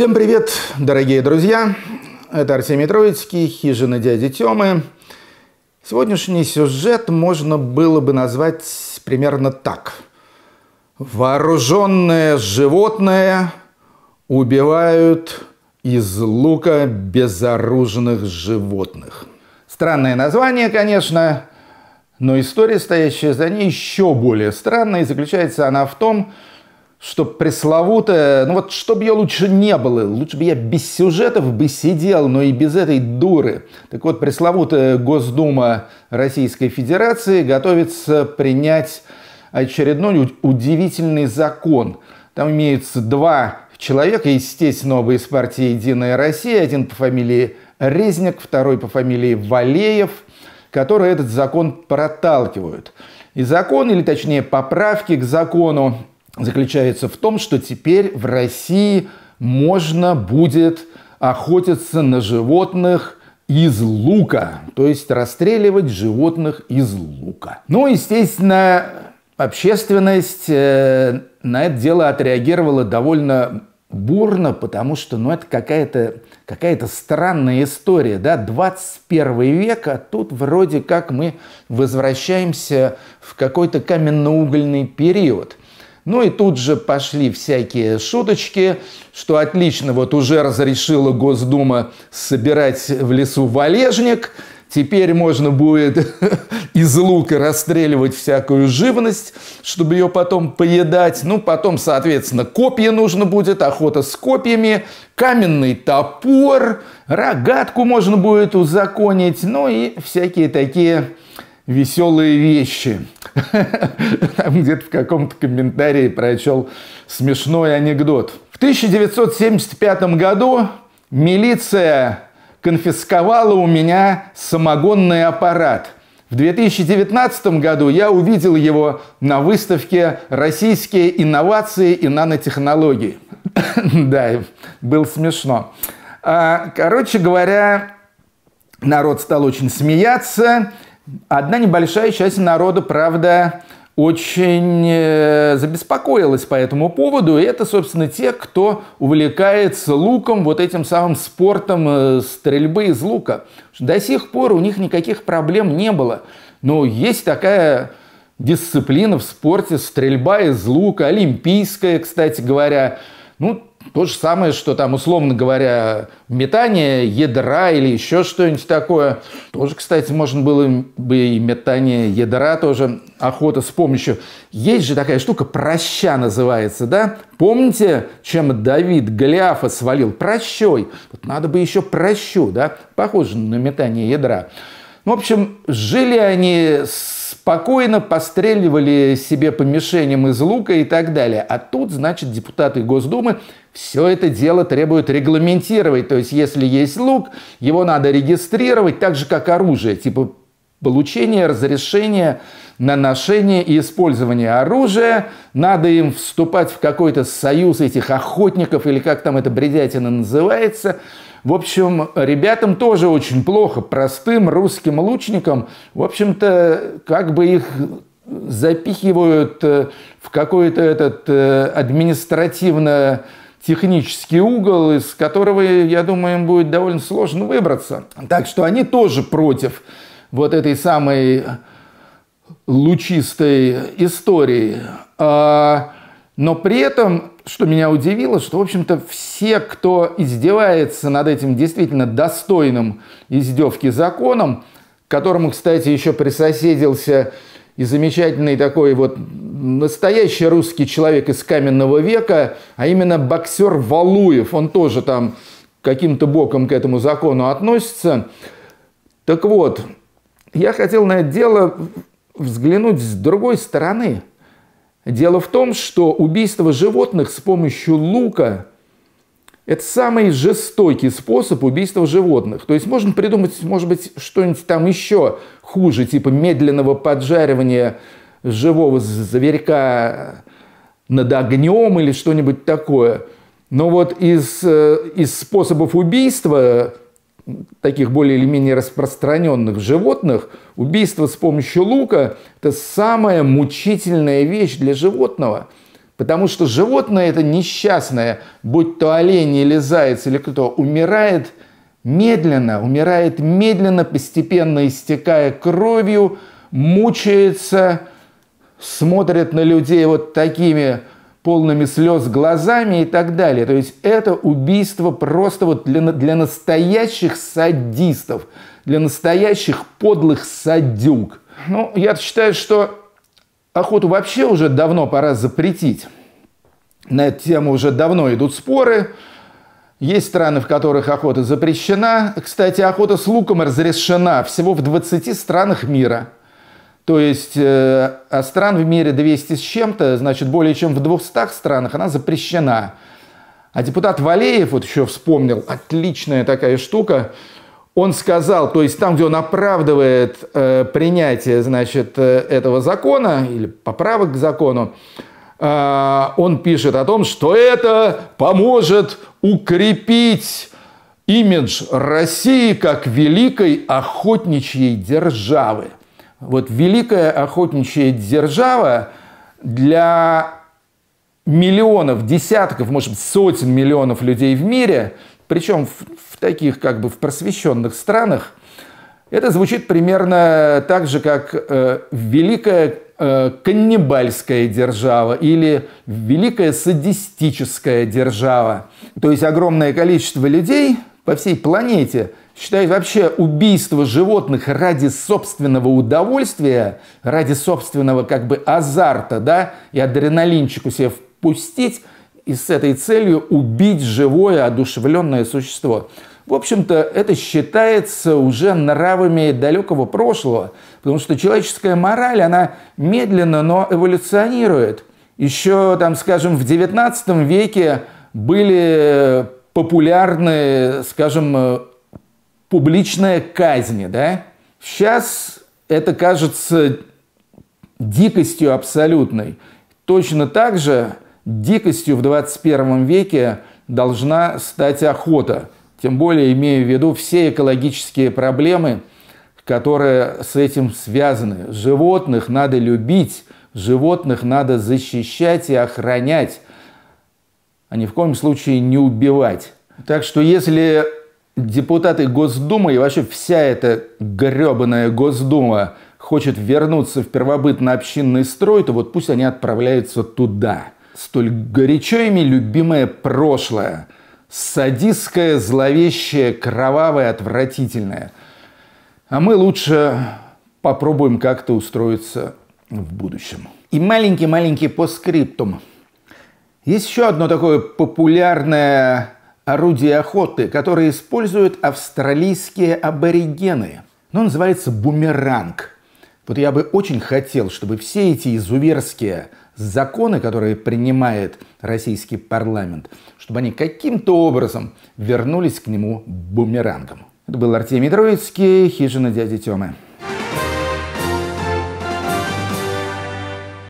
Всем привет, дорогие друзья! Это Арсений Троицкий, хижина дяди Тёмы. Сегодняшний сюжет можно было бы назвать примерно так. Вооруженное животное убивают из лука безоружных животных. Странное название, конечно, но история, стоящая за ней, еще более странная, и заключается она в том, что пресловутое, ну вот что бы я лучше не было, лучше бы я без сюжетов бы сидел, но и без этой дуры. Так вот, пресловутая Госдума Российской Федерации готовится принять очередной удивительный закон. Там имеются два человека, естественно, оба из партии «Единая Россия», один по фамилии Резник, второй по фамилии Валеев, которые этот закон проталкивают. И закон, или точнее поправки к закону, заключается в том, что теперь в России можно будет охотиться на животных из лука, то есть расстреливать животных из лука. Ну, естественно, общественность э, на это дело отреагировала довольно бурно, потому что, ну, это какая-то какая странная история, да, 21 век, а тут вроде как мы возвращаемся в какой-то каменноугольный период. Ну и тут же пошли всякие шуточки, что отлично, вот уже разрешила Госдума собирать в лесу валежник, теперь можно будет из лука расстреливать всякую живность, чтобы ее потом поедать. Ну, потом, соответственно, копья нужно будет, охота с копьями, каменный топор, рогатку можно будет узаконить, ну и всякие такие веселые вещи. там где-то в каком-то комментарии прочел смешной анекдот. В 1975 году милиция конфисковала у меня самогонный аппарат. В 2019 году я увидел его на выставке «Российские инновации и нанотехнологии». да, было смешно. А, короче говоря, народ стал очень смеяться – Одна небольшая часть народа, правда, очень э, забеспокоилась по этому поводу. И это, собственно, те, кто увлекается луком, вот этим самым спортом э, стрельбы из лука. До сих пор у них никаких проблем не было. Но есть такая дисциплина в спорте, стрельба из лука, олимпийская, кстати говоря. Ну, то же самое, что там, условно говоря, метание ядра или еще что-нибудь такое. Тоже, кстати, можно было бы и метание ядра тоже, охота с помощью. Есть же такая штука, проща называется, да? Помните, чем Давид Голиафа свалил? Прощой. Вот надо бы еще прощу, да? Похоже на метание ядра. Ну В общем, жили они с спокойно постреливали себе по мишеням из лука и так далее. А тут, значит, депутаты Госдумы все это дело требуют регламентировать. То есть, если есть лук, его надо регистрировать так же, как оружие. Типа получение разрешения на ношение и использование оружия. Надо им вступать в какой-то союз этих охотников или как там эта бредятина называется – в общем, ребятам тоже очень плохо, простым русским лучникам, в общем-то, как бы их запихивают э, в какой-то этот э, административно технический угол, из которого, я думаю, им будет довольно сложно выбраться. Так что они тоже против вот этой самой лучистой истории. А но при этом, что меня удивило, что, в общем-то, все, кто издевается над этим действительно достойным издевки законом, к которому, кстати, еще присоседился и замечательный такой вот настоящий русский человек из каменного века, а именно боксер Валуев. Он тоже там каким-то боком к этому закону относится. Так вот, я хотел на это дело взглянуть с другой стороны – Дело в том, что убийство животных с помощью лука – это самый жестокий способ убийства животных. То есть можно придумать, может быть, что-нибудь там еще хуже, типа медленного поджаривания живого зверька над огнем или что-нибудь такое. Но вот из, э, из способов убийства таких более или менее распространенных животных, убийство с помощью лука – это самая мучительная вещь для животного. Потому что животное это несчастное, будь то олень или заяц или кто, умирает медленно, умирает медленно, постепенно истекая кровью, мучается, смотрит на людей вот такими полными слез глазами и так далее. То есть это убийство просто вот для, для настоящих садистов, для настоящих подлых садюк. Ну, я считаю, что охоту вообще уже давно пора запретить. На эту тему уже давно идут споры. Есть страны, в которых охота запрещена. Кстати, охота с луком разрешена всего в 20 странах мира – то есть э, а стран в мире 200 с чем-то, значит, более чем в 200 странах она запрещена. А депутат Валеев, вот еще вспомнил, отличная такая штука, он сказал, то есть там, где он оправдывает э, принятие, значит, э, этого закона или поправок к закону, э, он пишет о том, что это поможет укрепить имидж России как великой охотничьей державы. Вот великая охотничья держава для миллионов, десятков, может быть, сотен миллионов людей в мире, причем в, в таких как бы в просвещенных странах, это звучит примерно так же, как э, великая э, каннибальская держава или великая садистическая держава. То есть огромное количество людей по всей планете считает вообще убийство животных ради собственного удовольствия, ради собственного как бы азарта, да, и адреналинчику себе впустить, и с этой целью убить живое, одушевленное существо. В общем-то, это считается уже нравами далекого прошлого, потому что человеческая мораль, она медленно, но эволюционирует. Еще, там, скажем, в XIX веке были популярны, скажем, публичная казнь, да? Сейчас это кажется дикостью абсолютной. Точно так же дикостью в 21 веке должна стать охота. Тем более, имея в виду все экологические проблемы, которые с этим связаны. Животных надо любить, животных надо защищать и охранять, а ни в коем случае не убивать. Так что если депутаты Госдумы и вообще вся эта гребаная Госдума хочет вернуться в первобытный общинный строй, то вот пусть они отправляются туда. Столь горячо ими любимое прошлое. Садистское, зловещее, кровавое, отвратительное. А мы лучше попробуем как-то устроиться в будущем. И маленький-маленький постскриптум. Есть еще одно такое популярное орудие охоты, которое используют австралийские аборигены. Но ну, называется бумеранг. Вот я бы очень хотел, чтобы все эти изуверские законы, которые принимает российский парламент, чтобы они каким-то образом вернулись к нему бумерангом. Это был Артемий Троицкий, хижина дяди Тёмы.